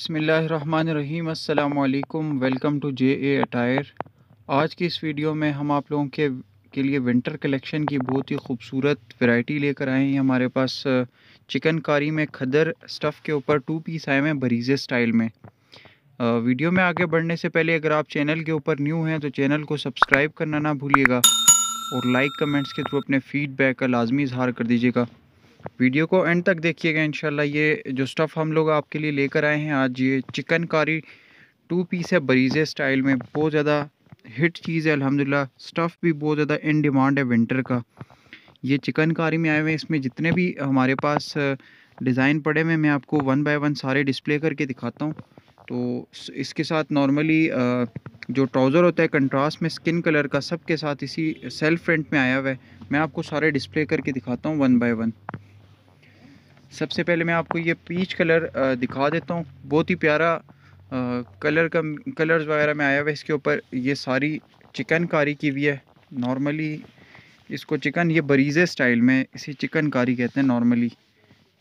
बसमीम् अल्लाम welcome to J A attire आज की इस वीडियो में हम आप लोगों के के लिए विंटर कलेक्शन की बहुत ही खूबसूरत वैरायटी लेकर आए हैं हमारे पास चिकनकारी में खदर स्टफ़ के ऊपर टू पीस आए हैं भरीजे स्टाइल में वीडियो में आगे बढ़ने से पहले अगर आप चैनल के ऊपर न्यू हैं तो चैनल को सब्सक्राइब करना ना भूलिएगा और लाइक कमेंट्स के थ्रू अपने फ़ीडबैक का लाजमी इजहार कर दीजिएगा वीडियो को एंड तक देखिएगा इंशाल्लाह ये जो स्टफ़ हम लोग आपके लिए लेकर आए हैं आज ये चिकन कारी टू पीस है बरीज़े स्टाइल में बहुत ज़्यादा हिट चीज़ है अल्हम्दुलिल्लाह स्टफ़ भी बहुत ज़्यादा इन डिमांड है विंटर का ये चिकन कारी में आए हुए इसमें जितने भी हमारे पास डिज़ाइन पड़े हुए मैं आपको वन बाय वन सारे डिस्प्ले करके दिखाता हूँ तो इसके साथ नॉर्मली जो ट्राउज़र होता है कंट्रास्ट में स्किन कलर का सबके साथ इसी सेल्फ फ्रंट में आया हुआ है मैं आपको सारे डिस्प्ले करके दिखाता हूँ वन बाय वन सबसे पहले मैं आपको ये पीच कलर दिखा देता हूँ बहुत ही प्यारा कलर का कलर्स वगैरह में आया हुआ है इसके ऊपर ये सारी चिकनकारी की हुई है नॉर्मली इसको चिकन ये बरीज़े स्टाइल में चिकन चिकनकारी कहते हैं नॉर्मली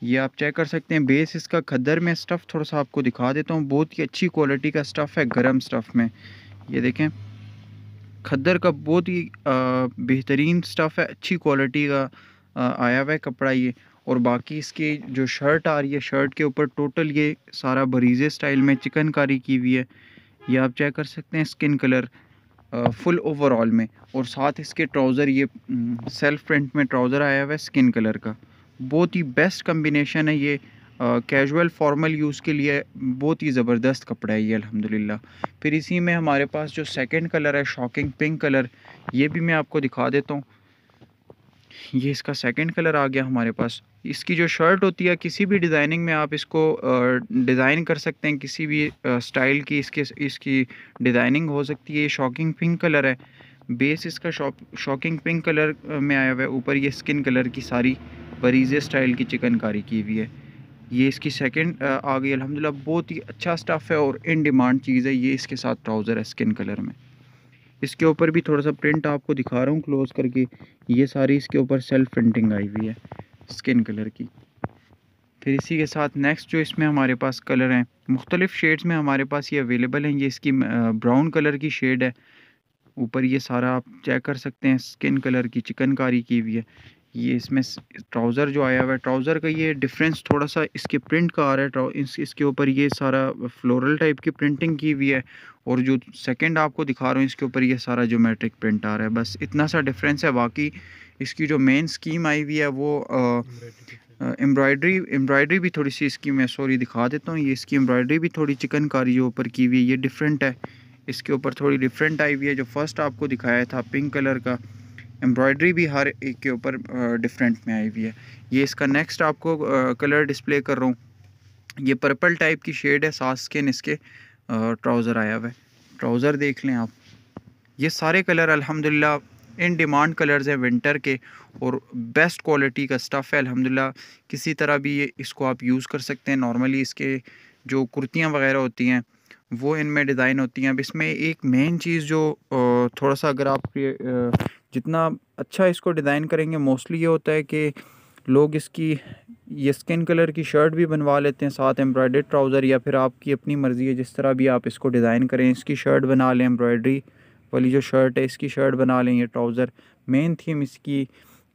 ये आप चेक कर सकते हैं बेस इसका खदर में स्टफ़ थोड़ा सा आपको दिखा देता हूँ बहुत ही अच्छी क्वालिटी का स्टफ़ है गर्म स्टफ़ में ये देखें खदर का बहुत ही बेहतरीन स्टफ़ है अच्छी क्वालिटी का आया हुआ है कपड़ा ये और बाकी इसकी जो शर्ट आ रही है शर्ट के ऊपर टोटल ये सारा बरीजे स्टाइल में चिकनकारी की हुई है ये आप चेक कर सकते हैं स्किन कलर फुल ओवरऑल में और साथ इसके ट्राउज़र ये सेल्फ हम्म, प्रिंट में ट्राउज़र आया हुआ है स्किन कलर का बहुत ही बेस्ट कम्बिनेशन है ये कैजुअल फॉर्मल यूज़ के लिए बहुत ही ज़बरदस्त कपड़ा है ये अल्हम्दुलिल्लाह फिर इसी में हमारे पास जो सेकंड कलर है शॉकिंग पिंक कलर ये भी मैं आपको दिखा देता हूँ ये इसका सेकंड कलर आ गया हमारे पास इसकी जो शर्ट होती है किसी भी डिज़ाइनिंग में आप इसको डिज़ाइन कर सकते हैं किसी भी स्टाइल की इसके इसकी डिज़ाइनिंग हो सकती है ये शॉकिंग पिंक कलर है बेस इसका शॉकिंग पिंक कलर में आया हुआ है ऊपर ये स्किन कलर की सारी बरीजे स्टाइल की चिकनकारी की हुई है ये इसकी सेकंड आ गई अलहमदिल्ला बहुत ही अच्छा स्टफ़ है और इन डिमांड चीज़ है ये इसके साथ ट्राउज़र है स्किन कलर में इसके ऊपर भी थोड़ा सा प्रिंट आपको दिखा रहा हूँ क्लोज़ करके ये सारी इसके ऊपर सेल्फ प्रिंटिंग आई हुई है स्किन कलर की फिर इसी के साथ नेक्स्ट जो इसमें हमारे पास कलर हैं मुख्तलिफ़ शेड्स में हमारे पास ये अवेलेबल हैं ये इसकी ब्राउन कलर की शेड है ऊपर ये सारा आप चेक कर सकते हैं स्किन कलर की चिकनकारी की हुई है ये इसमें ट्राउज़र जो आया हुआ है ट्राउज़र का ये डिफरेंस थोड़ा सा इसके प्रिंट का आ रहा है इस, इसके ऊपर ये सारा फ्लोरल टाइप की प्रिंटिंग की हुई है और जो सेकंड आपको दिखा रहा हूँ इसके ऊपर ये सारा जोमेट्रिक प्रिंट आ रहा है बस इतना सा डिफरेंस है बाकी इसकी जो मेन स्कीम आई हुई है वो एम्ब्रॉयडरी एम्ब्रॉयडरी भी थोड़ी सी इसकी मैं सॉरी दिखा देता हूँ ये इसकी एम्ब्रॉयडरी भी थोड़ी चिकनकारी जो ऊपर की हुई है ये डिफरेंट है इसके ऊपर थोड़ी डिफरेंट आई हुई है जो फर्स्ट आपको दिखाया था पिंक कलर का एम्ब्रॉयडरी भी हर एक के ऊपर डिफरेंट में आई हुई है ये इसका नेक्स्ट आपको कलर डिस्प्ले कर रहा हूँ ये पर्पल टाइप की शेड है सास स्किन इसके ट्राउज़र आया हुआ है ट्राउज़र देख लें आप ये सारे कलर अल्हम्दुलिल्लाह इन डिमांड कलर्स हैं विंटर के और बेस्ट क्वालिटी का स्टफ़ है अल्हम्दुलिल्लाह किसी तरह भी ये इसको आप यूज़ कर सकते हैं नॉर्मली इसके जो कुर्तियाँ वगैरह होती हैं वो इनमें डिज़ाइन होती हैं अब इसमें एक मेन चीज़ जो थोड़ा सा अगर आप जितना अच्छा इसको डिज़ाइन करेंगे मोस्टली ये होता है कि लोग इसकी ये स्किन कलर की शर्ट भी बनवा लेते हैं साथ एम्ब्रॉयडर्ड ट्राउज़र या फिर आपकी अपनी मर्ज़ी है जिस तरह भी आप इसको डिज़ाइन करें इसकी शर्ट बना लें एम्ब्रॉयडरी वाली जो शर्ट है इसकी शर्ट बना लें ये ट्राउज़र मेन थीम इसकी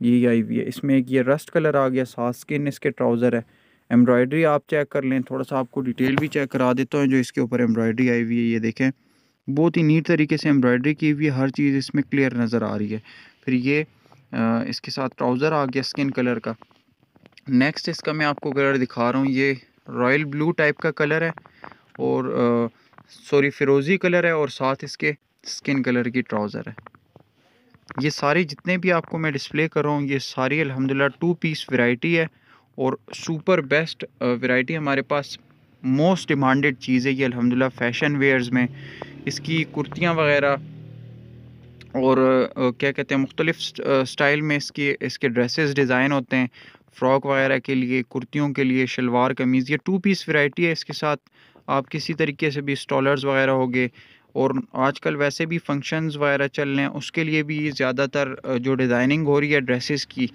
यही आई हुई है इसमें एक ये रस्ट कलर आ गया साथ स्किन इसके ट्राउज़र है एम्ब्रॉयडरी आप चेक कर लें थोड़ा सा आपको डिटेल भी चेक करा देता हूँ जो इसके ऊपर एम्ब्रॉयडरी आई हुई है ये देखें बहुत ही नीट तरीके से एम्ब्रॉयडरी की हुई है हर चीज़ इसमें क्लियर नज़र आ रही है फिर ये आ, इसके साथ ट्राउज़र आ गया स्किन कलर का नेक्स्ट इसका मैं आपको कलर दिखा रहा हूँ ये रॉयल ब्लू टाइप का कलर है और सॉरी फिरोज़ी कलर है और साथ इसके स्किन कलर की ट्राउज़र है ये सारे जितने भी आपको मैं डिस्प्ले कर रहा हूँ ये सारी अलहमदिल्ला टू पीस वैरायटी है और सुपर बेस्ट वैरायटी हमारे पास मोस्ट डिमांडेड चीज़ है ये अलहमदिल्ला फ़ैशन वेयर्स में इसकी कुर्तियाँ वगैरह और uh, क्या कहते हैं मुख्तलिफ स्टाइल uh, में इसकी इसके ड्रेसेस डिज़ाइन होते हैं फ़्रॉक वगैरह के लिए कुर्तियों के लिए शलवार कमीज़ ये टू पीस वैरायटी है इसके साथ आप किसी तरीके से भी स्टॉलर्स वगैरह हो गए और आजकल वैसे भी फंक्शंस वगैरह चल रहे हैं उसके लिए भी ज़्यादातर uh, जो डिज़ाइनिंग हो रही है ड्रेसेस की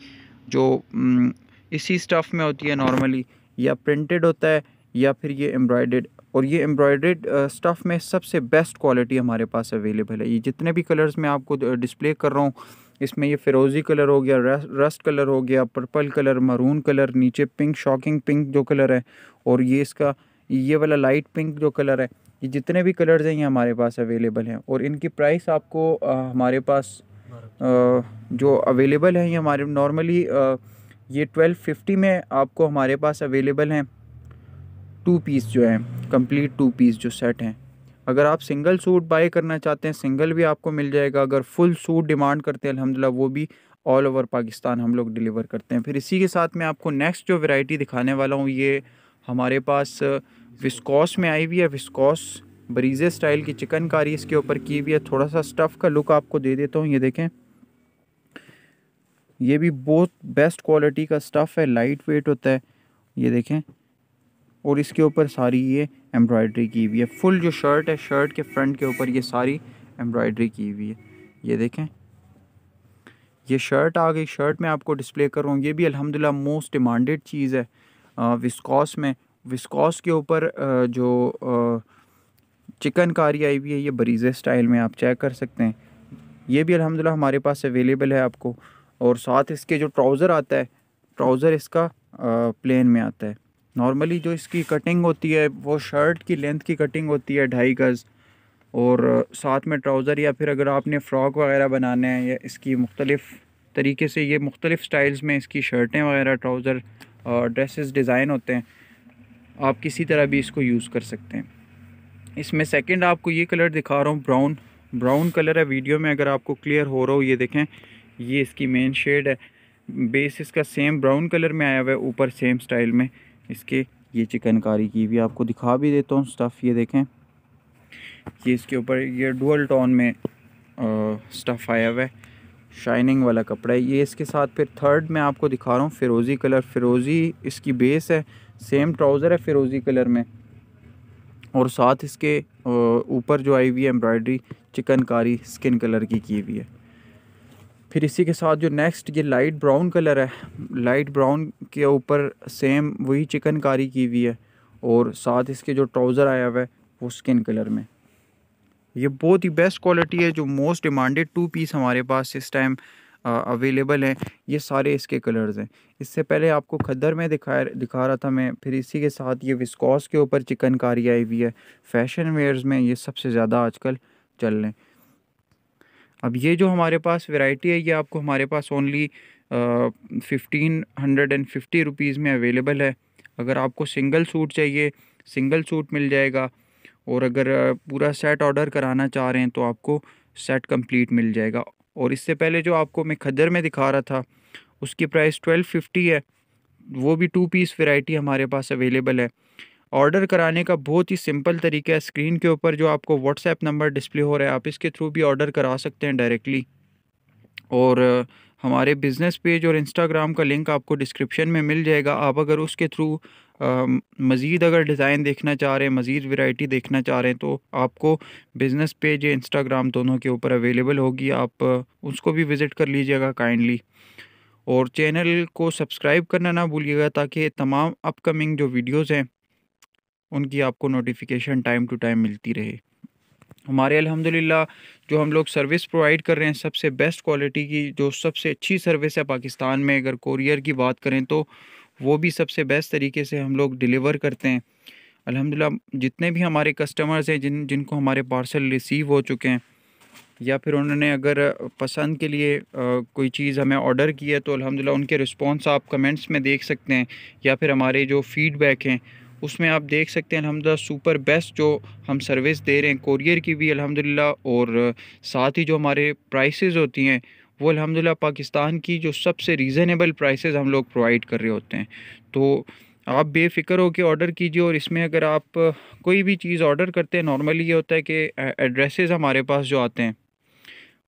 जो mm, इसी स्टफ़ में होती है नॉर्मली या प्रिंटेड होता है या फिर ये एम्ब्रॉयडेड और ये एम्ब्रॉयडेड स्टफ़ uh, में सबसे बेस्ट क्वालिटी हमारे पास अवेलेबल है ये जितने भी कलर्स मैं आपको डिस्प्ले uh, कर रहा हूँ इसमें ये फिरोज़ी कलर हो गया रस्ट कलर हो गया पर्पल कलर मरून कलर नीचे पिंक शॉकिंग पिंक जो कलर है और ये इसका ये वाला लाइट पिंक जो कलर है ये जितने भी कलर्स हैं ये हमारे पास अवेलेबल हैं और इनकी प्राइस आपको आ, uh, हमारे पास आ, जो अवेलेबल है ये हमारे नॉर्मली ये ट्वेल्व फिफ्टी में आपको हमारे पास अवेलेबल हैं टू पीस जो है कंप्लीट टू पीस जो सेट हैं अगर आप सिंगल सूट बाय करना चाहते हैं सिंगल भी आपको मिल जाएगा अगर फुल सूट डिमांड करते हैं अलहमदिल्ला वो भी ऑल ओवर पाकिस्तान हम लोग डिलीवर करते हैं फिर इसी के साथ मैं आपको नेक्स्ट जो वैरायटी दिखाने वाला हूँ ये हमारे पास विस्कॉस uh, में आई हुई है विस्कॉस बरीजे स्टाइल की चिकनकारी इसके ऊपर की हुई है थोड़ा सा स्टफ़ का लुक आपको दे देता हूँ ये देखें ये भी बहुत बेस्ट क्वालिटी का स्टफ़ है लाइट वेट होता है ये देखें और इसके ऊपर सारी ये एम्ब्रॉयडरी की हुई है फुल जो शर्ट है शर्ट के फ्रंट के ऊपर ये सारी एम्ब्रॉयडरी की हुई है ये देखें ये शर्ट आ गई शर्ट में आपको डिस्प्ले कर रहा हूँ ये भी अल्हम्दुलिल्लाह मोस्ट डिमांडेड चीज़ है विस्कॉस में विस्कॉस के ऊपर जो चिकनकारी आई हुई है ये बरीज़े स्टाइल में आप चेक कर सकते हैं ये भी अलहमदिल्ला हमारे पास अवेलेबल है आपको और साथ इसके जो ट्राउज़र आता है ट्राउज़र इसका प्लेन में आता है नॉर्मली जो इसकी कटिंग होती है वो शर्ट की लेंथ की कटिंग होती है ढाई गज़ और साथ में ट्राउज़र या फिर अगर आपने फ़्रॉक वगैरह बनाने हैं या इसकी मुख्तलिफ़ तरीके से ये मुख्तलिफ़ स्टाइल्स में इसकी शर्टें वगैरह ट्राउज़र और ड्रेसेस डिज़ाइन होते हैं आप किसी तरह भी इसको यूज़ कर सकते हैं इसमें सेकंड आपको ये कलर दिखा रहा हूँ ब्राउन ब्राउन कलर है वीडियो में अगर आपको क्लियर हो रहा हो ये देखें ये इसकी मेन शेड है बेस इसका सेम ब्राउन कलर में आया हुआ है ऊपर सेम स्टाइल में इसके ये चिकनकारी की भी आपको दिखा भी देता हूँ स्टफ़ ये देखें ये इसके ऊपर ये डुअल टॉन में स्टफ़ आया हुआ है शाइनिंग वाला कपड़ा है ये इसके साथ फिर थर्ड में आपको दिखा रहा हूँ फिरोज़ी कलर फिरोज़ी इसकी बेस है सेम ट्राउज़र है फिरोज़ी कलर में और साथ इसके ऊपर जो आई हुई है एम्ब्रॉयडरी चिकनकारी स्किन कलर की की हुई है फिर इसी के साथ जो नेक्स्ट ये लाइट ब्राउन कलर है लाइट ब्राउन के ऊपर सेम वही चिकनकारी की हुई है और साथ इसके जो ट्राउज़र आया हुआ है वो स्किन कलर में ये बहुत ही बेस्ट क्वालिटी है जो मोस्ट डिमांडेड टू पीस हमारे पास इस टाइम अवेलेबल हैं ये सारे इसके कलर्स हैं इससे पहले आपको खद्दर में दिखाया दिखा रहा था मैं फिर इसी के साथ ये विस्कॉस के ऊपर चिकनकारी आई हुई है फैशन वेयर्स में ये सबसे ज़्यादा आजकल चल रहे हैं अब ये जो हमारे पास वैरायटी है ये आपको हमारे पास only fifteen hundred and fifty rupees में अवेलेबल है अगर आपको सिंगल सूट चाहिए सिंगल सूट मिल जाएगा और अगर पूरा सेट ऑर्डर कराना चाह रहे हैं तो आपको सेट कंप्लीट मिल जाएगा और इससे पहले जो आपको मैं खदर में दिखा रहा था उसकी प्राइस ट्वेल्व फिफ्टी है वो भी टू पीस वैरायटी हमारे पास अवेलेबल है ऑर्डर कराने का बहुत ही सिंपल तरीका है स्क्रीन के ऊपर जो आपको व्हाट्सएप नंबर डिस्प्ले हो रहा है आप इसके थ्रू भी ऑर्डर करा सकते हैं डायरेक्टली और हमारे बिज़नेस पेज और इंस्टाग्राम का लिंक आपको डिस्क्रिप्शन में मिल जाएगा आप अगर उसके थ्रू मज़ीद अगर डिज़ाइन देखना चाह रहे हैं मज़ीद वैरायटी देखना चाह रहे हैं तो आपको बिज़नेस पेज या इंस्टाग्राम दोनों के ऊपर अवेलेबल होगी आप उसको भी विज़िट कर लीजिएगा काइंडली और चैनल को सब्सक्राइब करना ना भूलिएगा ताकि तमाम अपकमिंग जो वीडियोज़ हैं उनकी आपको नोटिफिकेशन टाइम टू टाइम मिलती रहे हमारे अल्हम्दुलिल्लाह जो हम लोग सर्विस प्रोवाइड कर रहे हैं सबसे बेस्ट क्वालिटी की जो सबसे अच्छी सर्विस है पाकिस्तान में अगर कोरियर की बात करें तो वो भी सबसे बेस्ट तरीके से हम लोग डिलीवर करते हैं अल्हम्दुलिल्लाह जितने भी हमारे कस्टमर्स हैं जिन जिनको हमारे पार्सल रिसीव हो चुके हैं या फिर उन्होंने अगर पसंद के लिए आ, कोई चीज़ हमें ऑर्डर की है तो अलहमदिल्ला उनके रिस्पॉन्स आप कमेंट्स में देख सकते हैं या फिर हमारे जो फीडबैक हैं उसमें आप देख सकते हैं अलहमदिल्ला सुपर बेस्ट जो हम सर्विस दे रहे हैं कोरियर की भी अलहमदिल्ला और साथ ही जो हमारे प्राइसेस होती हैं वो अलहमदिल्ला पाकिस्तान की जो सबसे रीज़नेबल प्राइसेस हम लोग प्रोवाइड कर रहे होते हैं तो आप बेफिक्र होकर ऑर्डर कीजिए और इसमें अगर आप कोई भी चीज़ ऑर्डर करते हैं नॉर्मली ये होता है कि एड्रेसेस हमारे पास जो आते हैं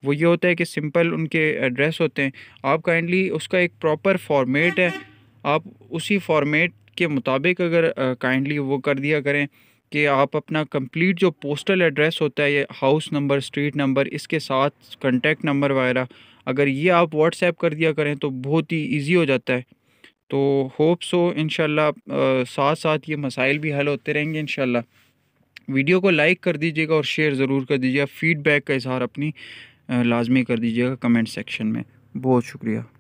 वो ये होता है कि सिंपल उनके एड्रेस होते हैं आप काइंडली उसका एक प्रॉपर फॉर्मेट है आप उसी फॉर्मेट के मुताबिक अगर काइंडली वो कर दिया करें कि आप अपना कंप्लीट जो पोस्टल एड्रेस होता है ये हाउस नंबर स्ट्रीट नंबर इसके साथ कंटेक्ट नंबर वगैरह अगर ये आप व्हाट्सएप कर दिया करें तो बहुत ही ईजी हो जाता है तो होप सो इन साथ साथ ये मसाइल भी हल होते रहेंगे इन वीडियो को लाइक कर दीजिएगा और शेयर ज़रूर कर दीजिएगा फीडबैक का इजहार अपनी लाजमी कर दीजिएगा कमेंट सेक्शन में बहुत शुक्रिया